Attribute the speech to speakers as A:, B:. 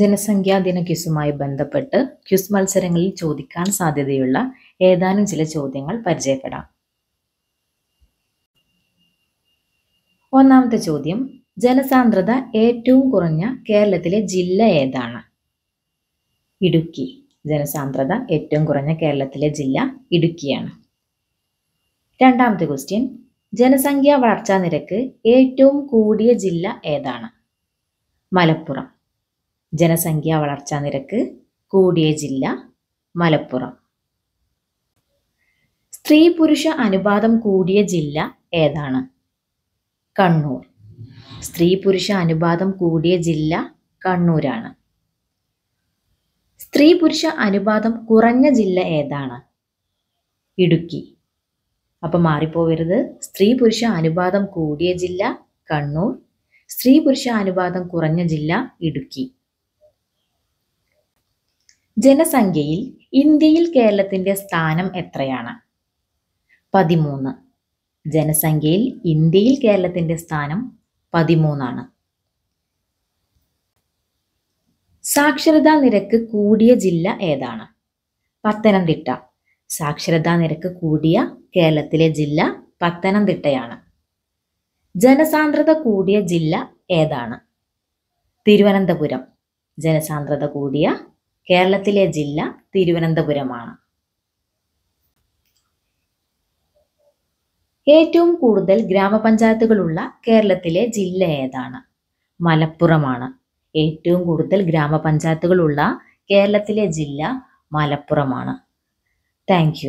A: ജനസംഖ്യാ ദിന ക്യുസുമായി ബന്ധപ്പെട്ട് ക്യുസ് മത്സരങ്ങളിൽ ചോദിക്കാൻ സാധ്യതയുള്ള ഏതാനും ചില ചോദ്യങ്ങൾ പരിചയപ്പെടാം ഒന്നാമത്തെ ചോദ്യം ജനസാന്ദ്രത ഏറ്റവും കുറഞ്ഞ കേരളത്തിലെ ജില്ല ഏതാണ് ഇടുക്കി ജനസാന്ദ്രത ഏറ്റവും കുറഞ്ഞ കേരളത്തിലെ ജില്ല ഇടുക്കിയാണ് രണ്ടാമത്തെ ക്വസ്റ്റ്യൻ ജനസംഖ്യാ വളർച്ചാ നിരക്ക് ഏറ്റവും കൂടിയ ജില്ല ഏതാണ് മലപ്പുറം ജനസംഖ്യാ വളർച്ചാ നിരക്ക് കൂടിയ ജില്ല മലപ്പുറം സ്ത്രീ പുരുഷ അനുപാതം കൂടിയ ജില്ല ഏതാണ് കണ്ണൂർ സ്ത്രീ പുരുഷ അനുപാതം കൂടിയ ജില്ല കണ്ണൂരാണ് സ്ത്രീ പുരുഷ അനുപാതം കുറഞ്ഞ ജില്ല ഏതാണ് ഇടുക്കി അപ്പം മാറിപ്പോവരുത് സ്ത്രീ പുരുഷ അനുപാതം കൂടിയ ജില്ല കണ്ണൂർ സ്ത്രീ പുരുഷ അനുപാതം കുറഞ്ഞ ജില്ല ഇടുക്കി ജനസംഖ്യയിൽ ഇന്ത്യയിൽ കേരളത്തിന്റെ സ്ഥാനം എത്രയാണ് പതിമൂന്ന് ജനസംഖ്യയിൽ ഇന്ത്യയിൽ കേരളത്തിന്റെ സ്ഥാനം പതിമൂന്നാണ് സാക്ഷരതാ നിരക്ക് കൂടിയ ജില്ല ഏതാണ് പത്തനംതിട്ട സാക്ഷരതാ നിരക്ക് കൂടിയ കേരളത്തിലെ ജില്ല പത്തനംതിട്ടയാണ് ജനസാന്ദ്രത കൂടിയ ജില്ല ഏതാണ് തിരുവനന്തപുരം ജനസാന്ദ്രത കൂടിയ കേരളത്തിലെ ജില്ല തിരുവനന്തപുരമാണ് ഏറ്റവും കൂടുതൽ ഗ്രാമപഞ്ചായത്തുകളുള്ള കേരളത്തിലെ ജില്ല ഏതാണ് മലപ്പുറമാണ് ഏറ്റവും കൂടുതൽ ഗ്രാമപഞ്ചായത്തുകളുള്ള കേരളത്തിലെ ജില്ല മലപ്പുറമാണ് താങ്ക്